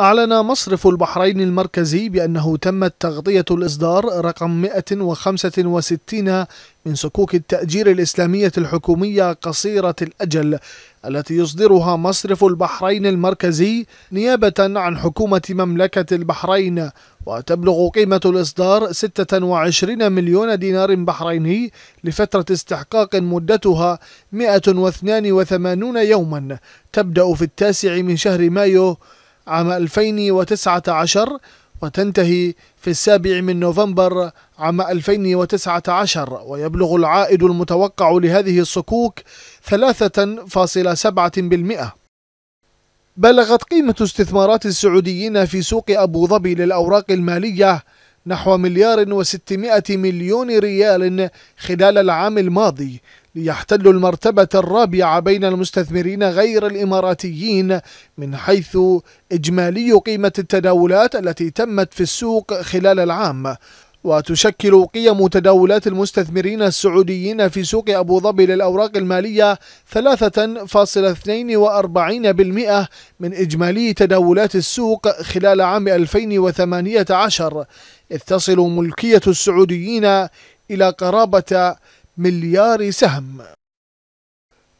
أعلن مصرف البحرين المركزي بأنه تمت تغطية الإصدار رقم 165 من صكوك التأجير الإسلامية الحكومية قصيرة الأجل التي يصدرها مصرف البحرين المركزي نيابة عن حكومة مملكة البحرين وتبلغ قيمة الإصدار 26 مليون دينار بحريني لفترة استحقاق مدتها 182 يوما تبدأ في التاسع من شهر مايو عام 2019 وتنتهي في السابع من نوفمبر عام 2019 ويبلغ العائد المتوقع لهذه الصكوك 3.7% بلغت قيمة استثمارات السعوديين في سوق أبو ظبي للأوراق المالية نحو مليار وستمائة مليون ريال خلال العام الماضي ليحتلوا المرتبة الرابعة بين المستثمرين غير الإماراتيين من حيث إجمالي قيمة التداولات التي تمت في السوق خلال العام وتشكل قيم تداولات المستثمرين السعوديين في سوق أبو ظبي للأوراق المالية 3.42% من إجمالي تداولات السوق خلال عام 2018 إذ تصل ملكية السعوديين إلى قرابة مليار سهم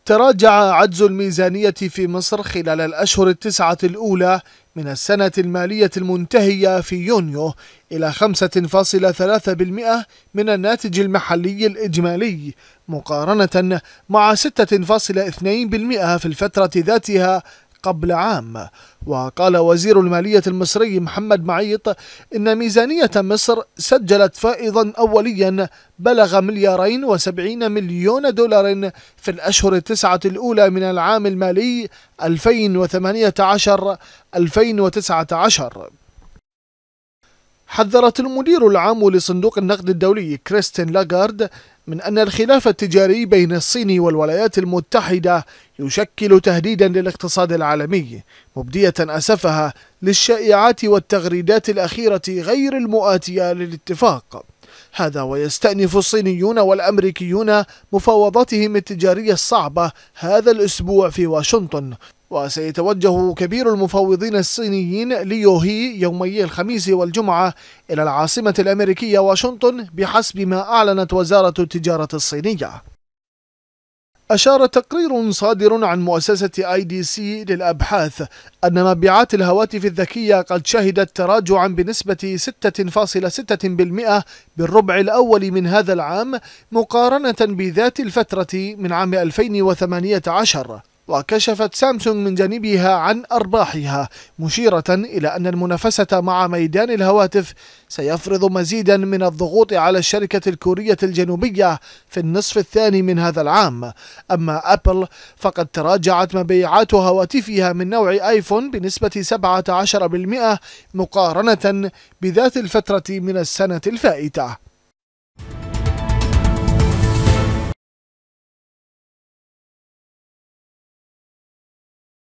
تراجع عجز الميزانية في مصر خلال الأشهر التسعة الأولى من السنة المالية المنتهية في يونيو إلى 5.3% من الناتج المحلي الإجمالي مقارنة مع 6.2% في الفترة ذاتها قبل عام وقال وزير المالية المصري محمد معيط إن ميزانية مصر سجلت فائضا أوليا بلغ مليارين وسبعين مليون دولار في الأشهر التسعة الأولى من العام المالي 2018 2019 حذرت المدير العام لصندوق النقد الدولي كريستين لاغارد من أن الخلاف التجاري بين الصين والولايات المتحدة يشكل تهديدا للاقتصاد العالمي مبدية أسفها للشائعات والتغريدات الأخيرة غير المؤاتية للاتفاق هذا ويستأنف الصينيون والأمريكيون مفاوضاتهم التجارية الصعبة هذا الأسبوع في واشنطن وسيتوجه كبير المفوضين الصينيين ليو هي يومي الخميس والجمعة إلى العاصمة الأمريكية واشنطن بحسب ما أعلنت وزارة التجارة الصينية أشار تقرير صادر عن مؤسسة آي دي سي للأبحاث أن مبيعات الهواتف الذكية قد شهدت تراجعا بنسبة 6.6% بالربع الأول من هذا العام مقارنة بذات الفترة من عام 2018 وكشفت سامسونج من جانبها عن أرباحها مشيرة إلى أن المنافسة مع ميدان الهواتف سيفرض مزيدا من الضغوط على الشركة الكورية الجنوبية في النصف الثاني من هذا العام أما أبل فقد تراجعت مبيعات هواتفها من نوع آيفون بنسبة 17% مقارنة بذات الفترة من السنة الفائتة